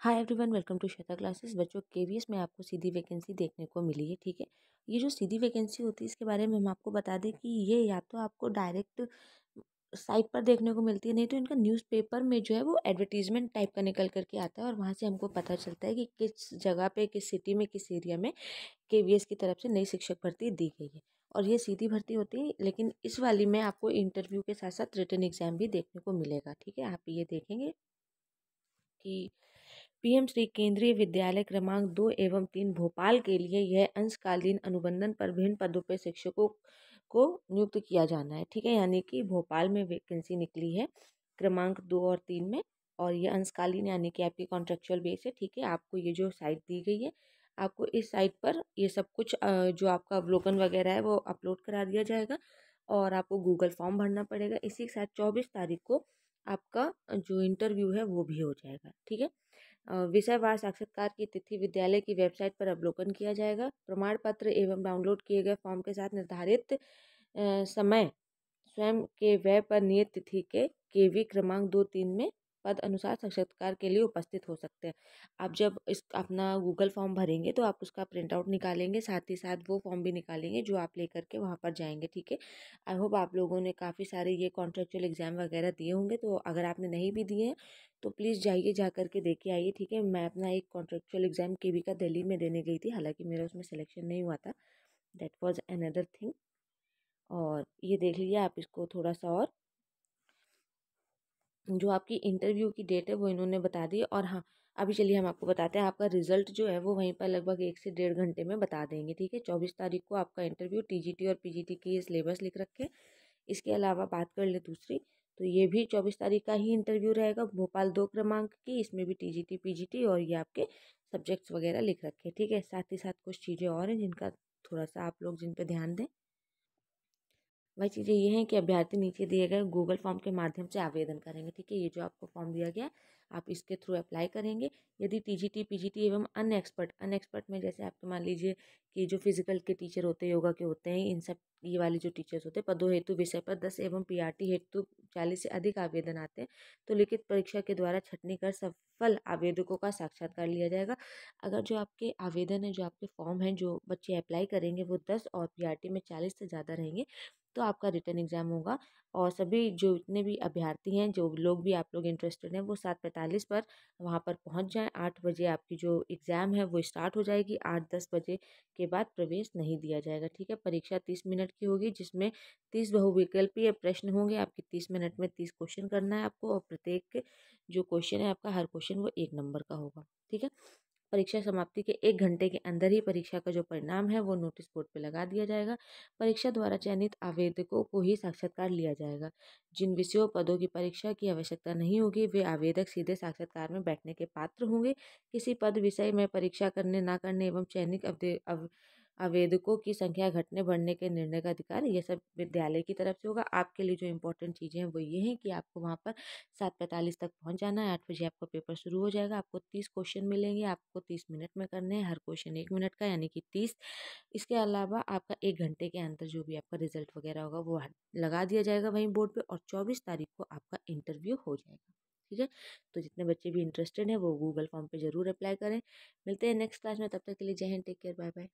hi everyone welcome to Shweta classes बच्चों के में आपको सीधी वैकेंसी देखने को मिली है ठीक है ये जो सीधी वैकेंसी होती है इसके बारे में हम आपको बता दें कि ये या तो आपको डायरेक्ट साइट पर देखने को मिलती है नहीं तो इनका न्यूज़पेपर में जो है वो एडवर्टीजमेंट टाइप का निकल करके आता है और वहाँ से हमको पता चलता है कि किस जगह पर किस सिटी में किस एरिया में के की तरफ से नई शिक्षक भर्ती दी गई है और ये सीधी भर्ती होती है लेकिन इस वाली में आपको इंटरव्यू के साथ साथ रिटर्न एग्ज़ाम भी देखने को मिलेगा ठीक है आप ये देखेंगे कि पीएम श्री केंद्रीय विद्यालय क्रमांक दो एवं तीन भोपाल के लिए यह अंशकालीन अनुबंधन पर विभिन्न पदों पर शिक्षकों को नियुक्त किया जाना है ठीक है यानी कि भोपाल में वैकेंसी निकली है क्रमांक दो और तीन में और ये अंशकालीन यानी कि आपकी कॉन्ट्रेक्चुअल बेस है ठीक है आपको ये जो साइट दी गई है आपको इस साइट पर ये सब कुछ जो आपका अवलोकन वगैरह है वो अपलोड करा दिया जाएगा और आपको गूगल फॉर्म भरना पड़ेगा इसी के साथ चौबीस तारीख को आपका जो इंटरव्यू है वो भी हो जाएगा ठीक है विषयवार साक्षात्कार की तिथि विद्यालय की वेबसाइट पर अवलोकन किया जाएगा प्रमाण पत्र एवं डाउनलोड किए गए फॉर्म के साथ निर्धारित समय स्वयं के व्यय पर नियत तिथि के के वी क्रमांक दो तीन में पद अनुसार साक्षात्कार के लिए उपस्थित हो सकते हैं आप जब इस अपना गूगल फॉर्म भरेंगे तो आप उसका प्रिंट आउट निकालेंगे साथ ही साथ वो फॉर्म भी निकालेंगे जो आप लेकर के वहाँ पर जाएंगे ठीक है आई होप आप लोगों ने काफ़ी सारे ये कॉन्ट्रेक्चुअल एग्ज़ाम वगैरह दिए होंगे तो अगर आपने नहीं भी दिए हैं तो प्लीज़ जाइए जा करके के के आइए ठीक है मैं अपना एक कॉन्ट्रेक्चुअल एग्ज़ाम के का दिल्ली में देने गई थी हालाँकि मेरा उसमें सिलेक्शन नहीं हुआ था दैट वॉज अनदर थिंग और ये देख लीजिए आप इसको थोड़ा सा और जो आपकी इंटरव्यू की डेट है वो इन्होंने बता दी और हाँ अभी चलिए हम आपको बताते हैं आपका रिजल्ट जो है वो वहीं पर लगभग एक से डेढ़ घंटे में बता देंगे ठीक है चौबीस तारीख को आपका इंटरव्यू टीजीटी और पीजीटी की सिलेबस लिख रखे इसके अलावा बात कर ले दूसरी तो ये भी चौबीस तारीख का ही इंटरव्यू रहेगा भोपाल दो क्रमांक की इसमें भी टी जी और ये आपके सब्जेक्ट्स वगैरह लिख रखे ठीक है साथ ही साथ कुछ चीज़ें और हैं जिनका थोड़ा सा आप लोग जिन पर ध्यान दें वही चीज़ें ये हैं कि अभ्यर्थी नीचे दिए गए गूगल फॉर्म के माध्यम से आवेदन करेंगे ठीक है ये जो आपको फॉर्म दिया गया है आप इसके थ्रू अप्लाई करेंगे यदि टीजीटी पीजीटी एवं अन एक्सपर्ट अन एक्सपर्ट में जैसे आपके मान लीजिए कि जो फिजिकल के टीचर होते हैं योगा के होते हैं इन सब ये वाले जो टीचर्स होते हैं पदों हेतु विषय पर दस एवं पीआरटी हेतु चालीस से अधिक आवेदन आते हैं तो लिखित परीक्षा के द्वारा छटनी कर सफल आवेदकों का साक्षात्कार लिया जाएगा अगर जो आपके आवेदन है जो आपके फॉर्म हैं जो बच्चे अप्लाई करेंगे वो दस और टी में चालीस से ज़्यादा रहेंगे तो आपका रिटर्न एग्जाम होगा और सभी जो जितने भी अभ्यर्थी हैं जो लोग भी आप लोग इंटरेस्टेड हैं वो सात पैंतालीस पर वहाँ पर पहुँच जाएँ आठ बजे आपकी जो एग्ज़ाम है वो स्टार्ट हो जाएगी आठ दस बजे के बाद प्रवेश नहीं दिया जाएगा ठीक है परीक्षा तीस मिनट की होगी जिसमें तीस बहुविकल्पीय प्रश्न होंगे आपके तीस मिनट में तीस क्वेश्चन करना है आपको और प्रत्येक जो क्वेश्चन है आपका हर क्वेश्चन वो एक नंबर का होगा ठीक है परीक्षा समाप्ति के एक घंटे के अंदर ही परीक्षा का जो परिणाम है वो नोटिस बोर्ड पर लगा दिया जाएगा परीक्षा द्वारा चयनित आवेदकों को ही साक्षात्कार लिया जाएगा जिन विषयों पदों की परीक्षा की आवश्यकता नहीं होगी वे आवेदक सीधे साक्षात्कार में बैठने के पात्र होंगे किसी पद विषय में परीक्षा करने ना करने एवं चयनित अव आवेदकों की संख्या घटने बढ़ने के निर्णय का अधिकार ये सब विद्यालय की तरफ से होगा आपके लिए जो इम्पोर्टेंट चीज़ें हैं वो ये हैं कि आपको वहाँ पर सात पैंतालीस तक पहुँच जाना है आठ बजे आपका पेपर शुरू हो जाएगा आपको तीस क्वेश्चन मिलेंगे आपको तीस मिनट में करने हैं हर क्वेश्चन एक मिनट का यानी कि तीस इसके अलावा आपका एक घंटे के अंदर जो भी आपका रिजल्ट वगैरह होगा वो लगा दिया जाएगा वहीं बोर्ड पर और चौबीस तारीख को आपका इंटरव्यू हो जाएगा ठीक है तो जितने बच्चे भी इंटरेस्टेड हैं वो गूगल फॉर्म पर ज़रूर अप्लाई करें मिलते हैं नेक्स्ट क्लास में तब तक के लिए जय हिंद टेक केयर बाय बाय